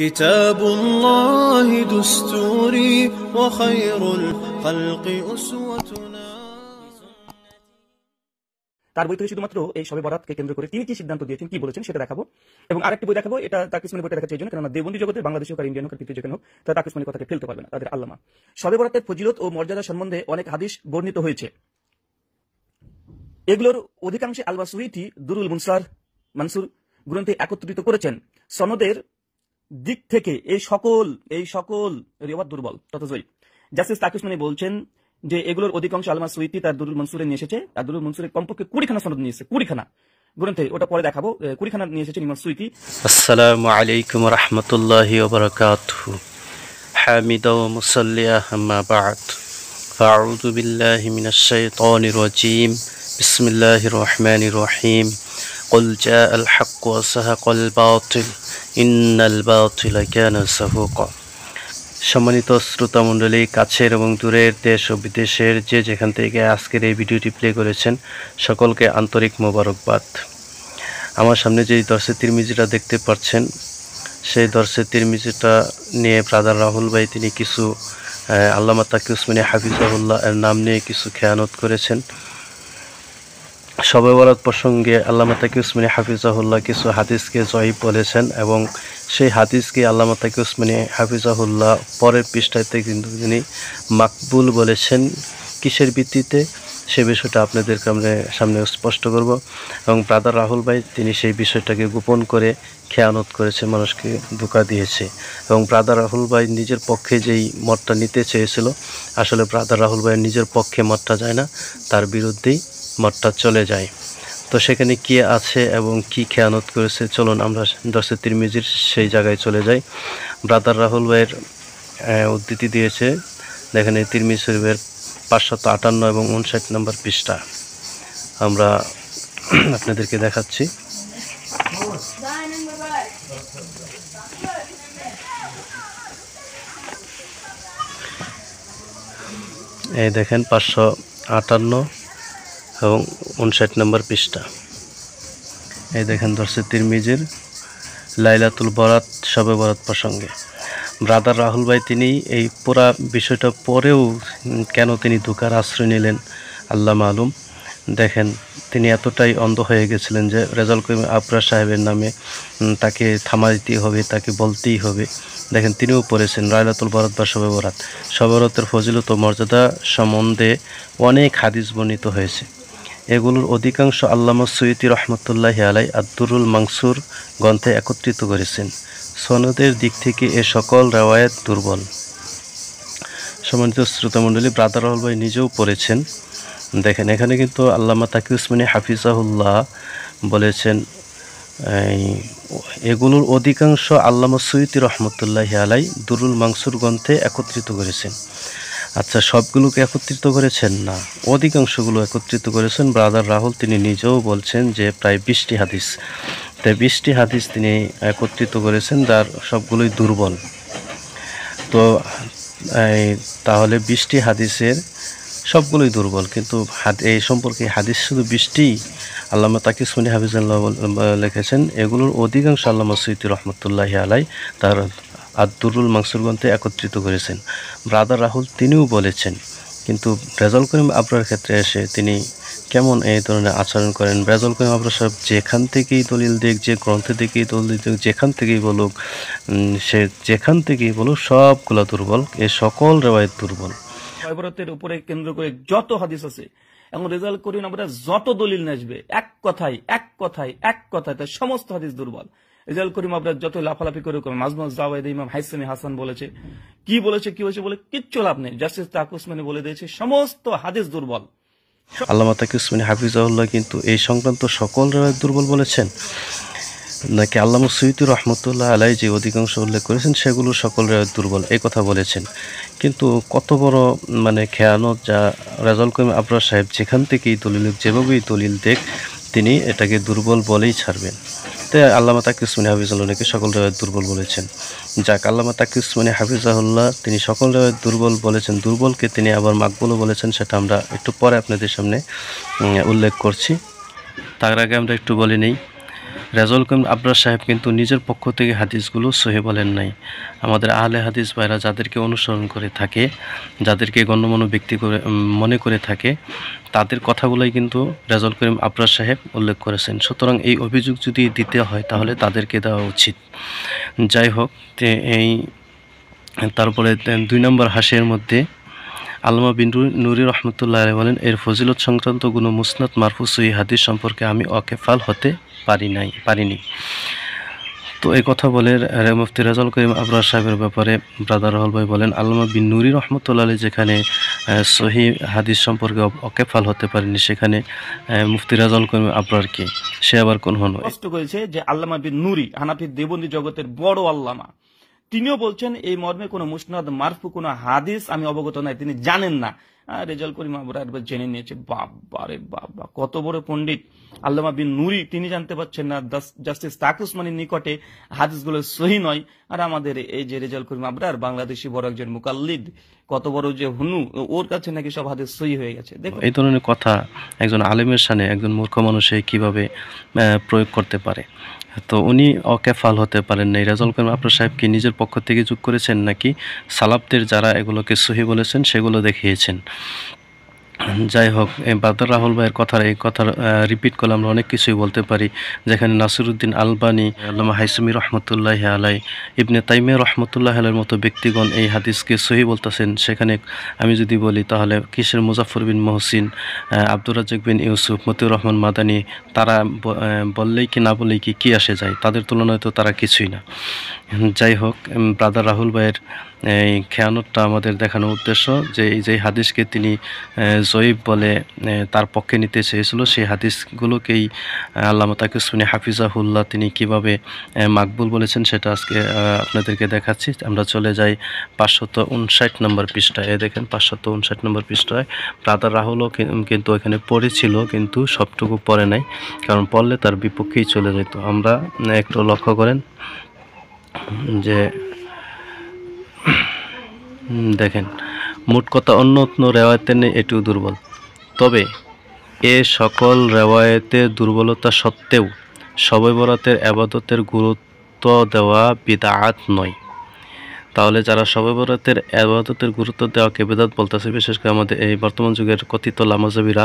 كتاب الله دستوري وخير الخلق أسوتنا তার বইতে শুধুমাত্র এই সবে বরাতকে কেন্দ্র করে তিনি কি সিদ্ধান্ত দিয়েছেন কি বলেছেন সেটা দেখাবো এবং আরেকটি বই দেখাবো এটা তাকিসমানি বইটা দেখাচ্ছে এই জন্য কারণ দেবন্দি জগতে বাংলাদেশী হোক আর ইন্ডিয়ান হোক পৃথিবী যেখানে হোক তারা তাকিসমানি কথাকে ফেলতে পারবে না তাদের আল্লামা সবে বরাতের ফজিলত ও মর্যাদা সম্বন্ধে অনেক হাদিস বর্ণিত হয়েছে এগুলোর অধিকাংশে আলবাসুইটি দুরুল মুনসার মানসুর গ্রন্থে একত্রিত করেছেন সনদের দিক থেকে এই সকল এই সকল রেওয়াত দুর্বল ততজয়ী জাস্টিস মানে বলছেন যে এগুলোর অধিকাংশ আলমা সুইতি তার দুরুল মনসুরে নিয়ে এসেছে তার দুরুল মনসুরে কমপক্ষে কুড়িখানা সনদ নিয়েছে কুড়িখানা গ্রন্থে ওটা পরে দেখাবো কুড়িখানা নিয়ে এসেছে ইমাম সুইতি আসসালামু আলাইকুম রহমতুল্লাহি ওবরাকাতুহু হামিদা ওয়া মুসাল্লিয়া আম্মা বা'দ ফাউযু বিল্লাহি মিনাশ শাইতানির রাজীম বিসমিল্লাহির রহমানির রহিম ইন্নাল বাতিলা কানা সম্মানিত শ্রোতামণ্ডলী কাছের এবং দূরের দেশ ও বিদেশের যে যেখান থেকে আজকের এই ভিডিওটি প্লে করেছেন সকলকে আন্তরিক মোবারকবাদ আমার সামনে যেই দর্শে তিরমিজিটা দেখতে পাচ্ছেন সেই দর্শে তিরমিজিটা নিয়ে ব্রাদার রাহুল ভাই তিনি কিছু আল্লামা তাকে উসমানী হাফিজাহুল্লাহ এর নাম নিয়ে কিছু খেয়ানত করেছেন সবে বরাত প্রসঙ্গে আল্লামা তাকি উসমানী হাফিজাহুল্লাহ কিছু হাদিসকে জয়ী বলেছেন এবং সেই হাদিসকে আল্লামা তাকি উসমানী হাফিজাহুল্লাহ পরের পৃষ্ঠাতে কিন্তু তিনি মাকবুল বলেছেন কিসের ভিত্তিতে সে বিষয়টা আপনাদেরকে আমরা সামনে স্পষ্ট করব এবং ব্রাদার রাহুল ভাই তিনি সেই বিষয়টাকে গোপন করে খেয়ানত করেছে মানুষকে ধোকা দিয়েছে এবং ব্রাদার রাহুল ভাই নিজের পক্ষে যেই মতটা নিতে চেয়েছিল আসলে ব্রাদার রাহুল ভাইয়ের নিজের পক্ষে মতটা যায় না তার বিরুদ্ধেই মাঠটা চলে যায় তো সেখানে কি আছে এবং কি খেয়ানত করেছে চলুন আমরা দর্শক তিরমিজির সেই জায়গায় চলে যাই ব্রাদার রাহুল ভাইয়ের উদ্ধৃতি দিয়েছে দেখেন এই শরীফের পাঁচশত আটান্ন এবং উনষাট নম্বর পৃষ্ঠা আমরা আপনাদেরকে দেখাচ্ছি এই দেখেন পাঁচশো আটান্ন এবং উনষাট নম্বর পৃষ্ঠা এই দেখেন ধরছে তিরমিজির লাইলাতুল বরাত সবে বরাত প্রসঙ্গে ব্রাদার রাহুল ভাই তিনি এই পুরা বিষয়টা পরেও কেন তিনি দুকার আশ্রয় নিলেন আল্লাহ মালুম দেখেন তিনি এতটাই অন্ধ হয়ে গেছিলেন যে রেজাল করিম আবরা সাহেবের নামে তাকে থামা দিতেই হবে তাকে বলতেই হবে দেখেন তিনিও পড়েছেন রায়লাতুল বরাত বা সবে বরাত সবরতের ফজিলত মর্যাদা সম্বন্ধে অনেক হাদিস বর্ণিত হয়েছে এগুলোর অধিকাংশ আল্লামা সৈয়দি রহমতুল্লাহ আলাই আব্দুরুল মাংসুর গ্রন্থে একত্রিত করেছেন সনদের দিক থেকে এ সকল রেওয়ায়ত দুর্বল সম্মানিত শ্রোতামণ্ডলী ব্রাদার ভাই নিজেও পড়েছেন দেখেন এখানে কিন্তু আল্লামা তাকি উসমানী হাফিজাহুল্লাহ বলেছেন এগুলোর অধিকাংশ আল্লামা সৈয়দি রহমতুল্লাহ আলাই দুরুল মাংসুর গ্রন্থে একত্রিত করেছেন আচ্ছা সবগুলোকে একত্রিত করেছেন না অধিকাংশগুলো একত্রিত করেছেন ব্রাদার রাহুল তিনি নিজেও বলছেন যে প্রায় বিশটি হাদিস তাই বিশটি হাদিস তিনি একত্রিত করেছেন যার সবগুলোই দুর্বল তো তাহলে বিশটি হাদিসের সবগুলোই দুর্বল কিন্তু এই সম্পর্কে হাদিস শুধু বৃষ্টি আল্লামা তাকি সুনি হাফিজাল্লাহ লিখেছেন এগুলোর অধিকাংশ আল্লামা সৈতি রহমতুল্লাহ আলাই তার আর দুরুল মাংসুর গ্রন্থে একত্রিত করেছেন ব্রাদার রাহুল তিনিও বলেছেন কিন্তু ব্রেজল করিম আবরার ক্ষেত্রে এসে তিনি কেমন এই ধরনের আচরণ করেন ব্রেজল করিম আবরার সাহেব যেখান থেকেই দলিল দিক যে গ্রন্থে থেকেই দলিল দিক যেখান থেকেই বলুক সে যেখান থেকেই বলুক সবগুলো দুর্বল এ সকল রেওয়ায়ত দুর্বল বয়বরতের উপরে কেন্দ্র করে যত হাদিস আছে এবং রেজাল করিম আমরা যত দলিল আসবে এক কথায় এক কথায় এক কথায় তার সমস্ত হাদিস দুর্বল রেজাল করিম আপনার যত লাফালাফি করে মাজমাজ জাওয়েদ ইমাম হাইসানি হাসান বলেছে কি বলেছে কি বলেছে বলে কিচ্ছু লাভ নেই জাস্টিস তাকুসমানি বলে দিয়েছে সমস্ত হাদিস দুর্বল আল্লাহ আল্লামা তাকুসমানি হাফিজাউল্লাহ কিন্তু এই সংক্রান্ত সকল রায় দুর্বল বলেছেন নাকি আল্লাহ সৈয়দুর রহমতুল্লাহ আলাই যে অধিকাংশ উল্লেখ করেছেন সেগুলো সকল দুর্বল এই কথা বলেছেন কিন্তু কত বড় মানে খেয়ানত যা রাজল করিম আবরার সাহেব যেখান থেকেই দলিল যেভাবেই দলিল দেখ তিনি এটাকে দুর্বল বলেই ছাড়বেন তাতে আল্লামা তাকিসমানি হাফিজাহুল্লাহকে সকল রায় দুর্বল বলেছেন যাক আল্লামা তাকিসমানি হাফিজাহুল্লাহ তিনি সকল রায় দুর্বল বলেছেন দুর্বলকে তিনি আবার মাকবুলও বলেছেন সেটা আমরা একটু পরে আপনাদের সামনে উল্লেখ করছি তার আগে আমরা একটু বলে নিই রেজাউল করিম আবরার সাহেব কিন্তু নিজের পক্ষ থেকে হাদিসগুলো সহি বলেন নাই আমাদের আহলে হাদিস ভাইরা যাদেরকে অনুসরণ করে থাকে যাদেরকে গণ্যমান্য ব্যক্তি করে মনে করে থাকে তাদের কথাগুলোই কিন্তু রেজাউল করিম আবরার সাহেব উল্লেখ করেছেন সুতরাং এই অভিযোগ যদি দিতে হয় তাহলে তাদেরকে দেওয়া উচিত যাই হোক এই তারপরে দুই নম্বর হাসের মধ্যে আল্লামা বিন্দু নুরি রহমতুল্লাহ বলেন এর ফজিলত সংক্রান্ত কোন মুসনাদ মারফুস সহি হাদিস সম্পর্কে আমি অকেফাল হতে পারি নাই পারিনি তো এই কথা বলে মুফতি রাজাল করিম আবরার সাহেবের ব্যাপারে ব্রাদার রহল ভাই বলেন আল্লামা বিন নুরি আলী যেখানে সহি হাদিস সম্পর্কে অকেফাল হতে পারেনি সেখানে মুফতি রাজাল করিম কে সে আবার কোন হন কষ্ট করেছে যে আল্লামা বিন নুরি হানাফি দেবন্দী জগতের বড় আল্লামা তিনিও বলছেন এই মর্মে কোনো মুসনাদ মারফু কোন হাদিস আমি অবগত নাই তিনি জানেন না রেজাল করিম আবরার জেনে নিয়েছে রে বাবা কত বড় পণ্ডিত আল্লামা বিন নুরি তিনি জানতে পারছেন না জাস্টিস তাকুসমানির নিকটে হাদিসগুলো সহি নয় আর আমাদের এই যে রেজাল করিম আবরার বাংলাদেশি বড় একজন মুকাল্লিদ কত বড় যে হুনু ওর কাছে নাকি সব হাদিস সহি হয়ে গেছে দেখো এই ধরনের কথা একজন আলেমের সানে একজন মূর্খ মানুষে কিভাবে প্রয়োগ করতে পারে তো উনি অকেফাল হতে পারেন নাই রেজাউল করিম আপনার সাহেব কি নিজের পক্ষ থেকে যোগ করেছেন নাকি সালাবদের যারা এগুলোকে সহি বলেছেন সেগুলো দেখিয়েছেন যাই হোক বাদর রাহুল ভাইয়ের কথার এই কথার রিপিট করলে আমরা অনেক কিছুই বলতে পারি যেখানে নাসিরুদ্দিন আলবানি আল্লামা হাইসুমি রহমতুল্লাহ আলাই ইবনে তাইমে রহমতুল্লাহ আলের মতো ব্যক্তিগণ এই হাদিসকে সহি বলতেছেন সেখানে আমি যদি বলি তাহলে কিশোর মুজাফর বিন মহসিন আব্দুর রাজাক বিন ইউসুফ মতিউর রহমান মাদানি তারা বললেই কি না বললেই কি কী আসে যায় তাদের তুলনায় তো তারা কিছুই না যাই হোক ব্রাদার রাহুল ভাইয়ের এই খেয়ানটা আমাদের দেখানোর উদ্দেশ্য যে এই যে হাদিসকে তিনি জয়ীব বলে তার পক্ষে নিতে চেয়েছিল সেই হাদিসগুলোকেই আল্লামা হাফিজা হাফিজাহুল্লাহ তিনি কিভাবে মাকবুল বলেছেন সেটা আজকে আপনাদেরকে দেখাচ্ছি আমরা চলে যাই পাঁচশত উনষাট নম্বর পৃষ্ঠায় দেখেন পাঁচশত উনষাট নম্বর পৃষ্ঠায় ব্রাদার রাহুলও কিন্তু এখানে পড়েছিল কিন্তু সবটুকু পড়ে নাই কারণ পড়লে তার বিপক্ষেই চলে যেত আমরা একটু লক্ষ্য করেন যে দেখেন মোট কথা অন্য অন্য রেওয়ায়তের নেই এটিও দুর্বল তবে এ সকল রেওয়ায়তের দুর্বলতা সত্ত্বেও সবাই বরাতের আবাদতের গুরুত্ব দেওয়া বিদাৎ নয় তাহলে যারা সবে বরাতের আবাদতের গুরুত্ব দেওয়াকে বেদাত বলতেছে বিশেষ করে আমাদের এই বর্তমান যুগের কথিত লামাজাবিরা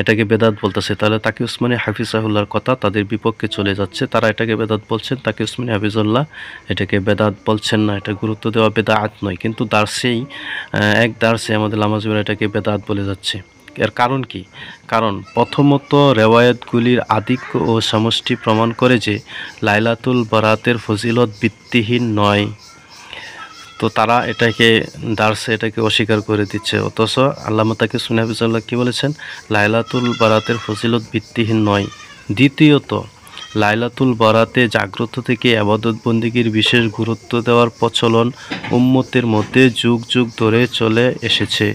এটাকে বেদাত বলতেছে তাহলে তাকে উসমানী হাফিজাহুল্লার কথা তাদের বিপক্ষে চলে যাচ্ছে তারা এটাকে বেদাত বলছেন তাকে উসমানী হাফিজুল্লাহ এটাকে বেদাত বলছেন না এটা গুরুত্ব দেওয়া বেদাত নয় কিন্তু দার্সেই এক দার্সে আমাদের লামাজাবিরা এটাকে বেদাত বলে যাচ্ছে এর কারণ কি কারণ প্রথমত রেওয়ায়তগুলির আধিক্য ও সমষ্টি প্রমাণ করে যে লাইলাতুল বরাতের ফজিলত ভিত্তিহীন নয় তো তারা এটাকে দার্স এটাকে অস্বীকার করে দিচ্ছে অথচ মাতাকে তাকে সুনাহিবুল্লাহ কী বলেছেন লাইলাতুল বারাতের ফজিলত ভিত্তিহীন নয় দ্বিতীয়ত লাইলাতুল বরাতে জাগ্রত থেকে আবাদত বন্দীগীর বিশেষ গুরুত্ব দেওয়ার প্রচলন উম্মতের মধ্যে যুগ যুগ ধরে চলে এসেছে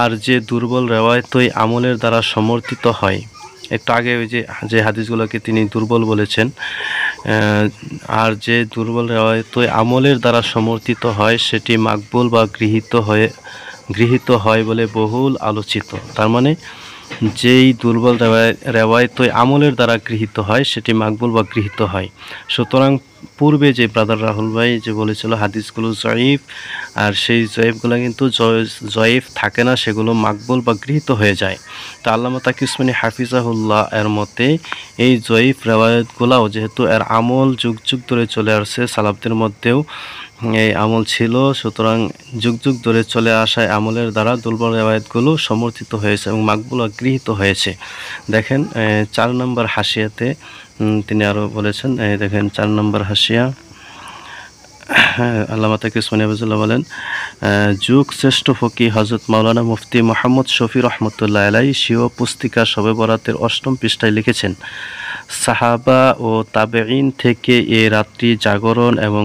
আর যে দুর্বল রেওয়ায়তই আমলের দ্বারা সমর্থিত হয় একটু আগে ওই যে যে হাদিসগুলোকে তিনি দুর্বল বলেছেন আর যে দুর্বল তো আমলের দ্বারা সমর্থিত হয় সেটি মাকবুল বা গৃহীত হয়ে গৃহীত হয় বলে বহুল আলোচিত তার মানে যেই দুর্বল রেওয়ায় তো আমলের দ্বারা গৃহীত হয় সেটি মাকবুল বা গৃহীত হয় সুতরাং পূর্বে যে ব্রাদার রাহুল ভাই যে বলেছিল হাদিসগুলো জয়ীফ আর সেই জয়েফগুলো কিন্তু জয়েফ থাকে না সেগুলো মাকবুল বা গৃহীত হয়ে যায় তা আল্লাহ তাকে তাকিউসমানি হাফিজাহুল্লাহ এর মতে এই জয়ীফ রেওয়ায়তগুলাও যেহেতু এর আমল যুগ যুগ ধরে চলে আসছে সালাবদের মধ্যেও এই আমল ছিল সুতরাং যুগ যুগ ধরে চলে আসায় আমলের দ্বারা দুর্বল রেওয়ায়তগুলো সমর্থিত হয়েছে এবং মাকবুল গৃহীত হয়েছে দেখেন চার নম্বর হাসিয়াতে তিনি আরও বলেছেন এই দেখেন চার নম্বর হাসিয়া হ্যাঁ, আল্লামা তাকে সোনিয়াবুজুল্লাহ বলেন যুগ শ্রেষ্ঠ ফকি হজরত মাওলানা মুফতি মোহাম্মদ শফি রহমতুল্লাহ আলাই শিও পুস্তিকা সবে বরাতের অষ্টম পৃষ্ঠায় লিখেছেন সাহাবা ও তাবেইন থেকে এ রাত্রি জাগরণ এবং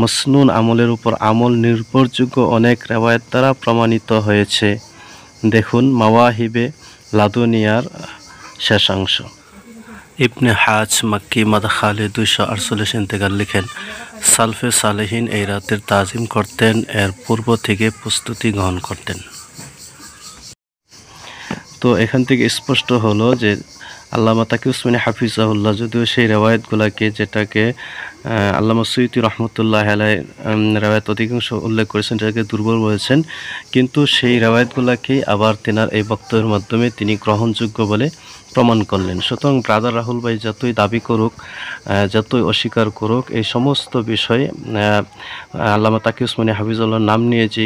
মসনুন আমলের উপর আমল নির্ভরযোগ্য অনেক রেওয়ায়ত দ্বারা প্রমাণিত হয়েছে দেখুন মাওয়াহিবে লাদুনিয়ার শেষাংশ ইবনে হাজ মাক্কি মাদাখালি দুইশো আটচল্লিশ ইন্তেকার লিখেন সালফে সালেহীন এই রাতের তাজিম করতেন এর পূর্ব থেকে প্রস্তুতি গ্রহণ করতেন তো এখান থেকে স্পষ্ট হলো যে আল্লামা তাকি উসমানী হাফিজাহুল্লাহ যদিও সেই রেওয়ায়তগুলাকে যেটাকে আল্লামা সৈতি রহমতুল্লাহ আলাই রেওয়ায়ত অধিকাংশ উল্লেখ করেছেন যেটাকে দুর্বল বলেছেন কিন্তু সেই রেওয়ায়তগুলাকেই আবার তেনার এই বক্তব্যের মাধ্যমে তিনি গ্রহণযোগ্য বলে প্রমাণ করলেন সুতরাং ব্রাদার রাহুল ভাই যতই দাবি করুক যতই অস্বীকার করুক এই সমস্ত বিষয়ে আল্লামা তাকি উসমানী হাফিজুল্লাহর নাম নিয়ে যে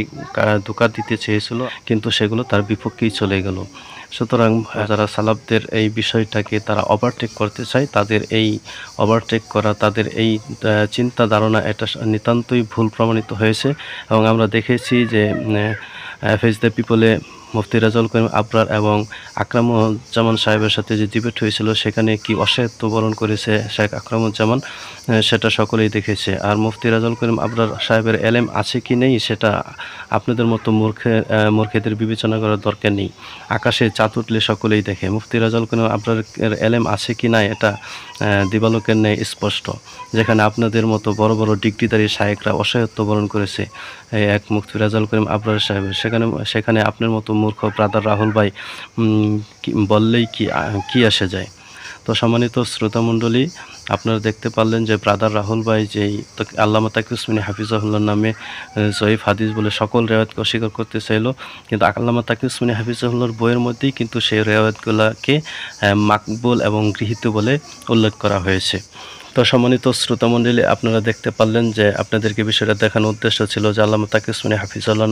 ধোকা দিতে চেয়েছিল কিন্তু সেগুলো তার বিপক্ষেই চলে গেল সুতরাং যারা সালাবদের এই বিষয়টাকে তারা ওভারটেক করতে চায় তাদের এই ওভারটেক করা তাদের এই চিন্তা ধারণা এটা নিতান্তই ভুল প্রমাণিত হয়েছে এবং আমরা দেখেছি যে ফেস দ্য পিপলে মুফতি রাজাউল করিম আবরার এবং আকরামুজ্জামান সাহেবের সাথে যে ডিবেট হয়েছিল সেখানে কি বরণ করেছে শেখ আকরামুজ্জামান সেটা সকলেই দেখেছে আর মুফতি রাজাউল করিম আবরার সাহেবের এলেম আছে কি নেই সেটা আপনাদের মতো মূর্খে মূর্খেদের বিবেচনা করার দরকার নেই আকাশে চাঁদ উঠলে সকলেই দেখে মুফতি রাজাউল করিম আবরার এলেম আছে কি না এটা দিবালোকের ন্যায় স্পষ্ট যেখানে আপনাদের মতো বড় বড় ডিগ্রিধারী সাহেকরা বরণ করেছে এক মুফতি রাজাউল করিম আবরার সাহেবের সেখানে সেখানে আপনার মতো মূর্খ ব্রাদার রাহুল ভাই বললেই কি কি আসে যায় তো সম্মানিত শ্রোতামণ্ডলী আপনারা দেখতে পারলেন যে ব্রাদার রাহুল ভাই যেই আল্লামা তাকিউসমিনী হাফিজাহুল্লার নামে জয়ীফ হাদিস বলে সকল রেওয়াতকে অস্বীকার করতে চাইল কিন্তু আল্লামা তাকিউসমিনী হাফিজাহুল্লার বইয়ের মধ্যেই কিন্তু সেই রেওয়াতগুলোকে মাকবুল এবং গৃহীত বলে উল্লেখ করা হয়েছে তো সম্মানিত শ্রোতামণ্ডলী আপনারা দেখতে পারলেন যে আপনাদেরকে বিষয়টা দেখানোর উদ্দেশ্য ছিল যে আল্লামা তাকিসমানি হাফিজুল্লাহ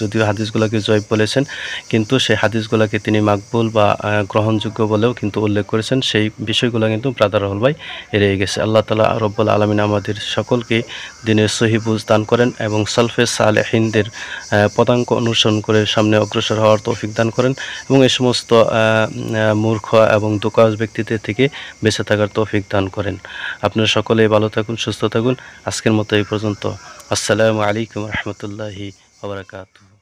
যদিও হাদিসগুলোকে জয়ব বলেছেন কিন্তু সেই হাদিসগুলোকে তিনি মাকবুল বা গ্রহণযোগ্য বলেও কিন্তু উল্লেখ করেছেন সেই বিষয়গুলো কিন্তু ব্রাদার হল ভাই এড়িয়ে গেছে আল্লাহ তালা রব্বুল আলমিন আমাদের সকলকে দিনের সহিবুজ দান করেন এবং সালফে হিন্দের পদাঙ্ক অনুসরণ করে সামনে অগ্রসর হওয়ার তৌফিক দান করেন এবং এই সমস্ত মূর্খ এবং দোকাজ ব্যক্তিদের থেকে বেঁচে থাকার তৌফিক দান করেন আপনারা সকলেই ভালো থাকুন সুস্থ থাকুন আজকের মতো এই পর্যন্ত আসসালামু আলাইকুম রহমতুল্লাহি আবরাকাতু